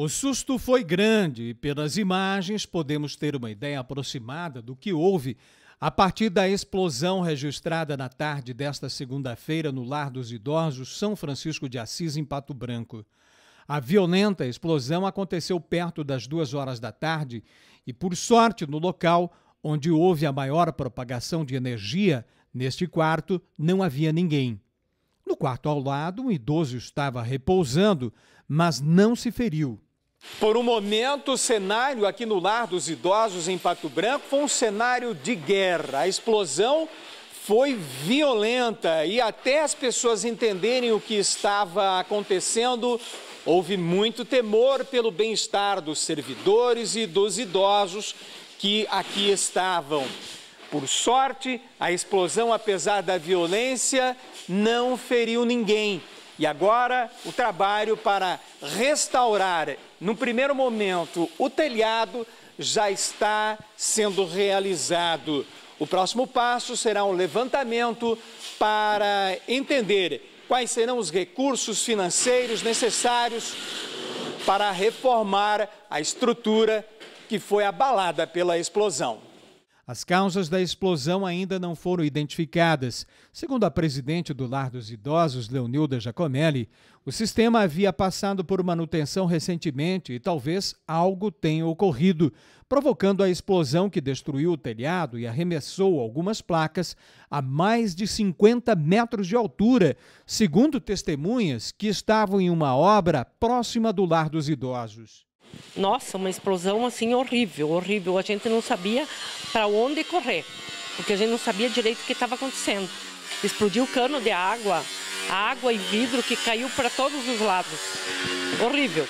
O susto foi grande e, pelas imagens, podemos ter uma ideia aproximada do que houve a partir da explosão registrada na tarde desta segunda-feira no Lar dos Idosos São Francisco de Assis, em Pato Branco. A violenta explosão aconteceu perto das duas horas da tarde e, por sorte, no local onde houve a maior propagação de energia, neste quarto, não havia ninguém. No quarto ao lado, um idoso estava repousando, mas não se feriu. Por um momento, o cenário aqui no Lar dos Idosos em Pato Branco foi um cenário de guerra. A explosão foi violenta e até as pessoas entenderem o que estava acontecendo, houve muito temor pelo bem-estar dos servidores e dos idosos que aqui estavam. Por sorte, a explosão, apesar da violência, não feriu ninguém. E agora o trabalho para restaurar, no primeiro momento, o telhado já está sendo realizado. O próximo passo será um levantamento para entender quais serão os recursos financeiros necessários para reformar a estrutura que foi abalada pela explosão. As causas da explosão ainda não foram identificadas. Segundo a presidente do Lar dos Idosos, Leonilda Jacomelli, o sistema havia passado por manutenção recentemente e talvez algo tenha ocorrido, provocando a explosão que destruiu o telhado e arremessou algumas placas a mais de 50 metros de altura, segundo testemunhas que estavam em uma obra próxima do Lar dos Idosos. Nossa, uma explosão assim horrível, horrível. A gente não sabia para onde correr, porque a gente não sabia direito o que estava acontecendo. Explodiu o cano de água, água e vidro que caiu para todos os lados. Horrível.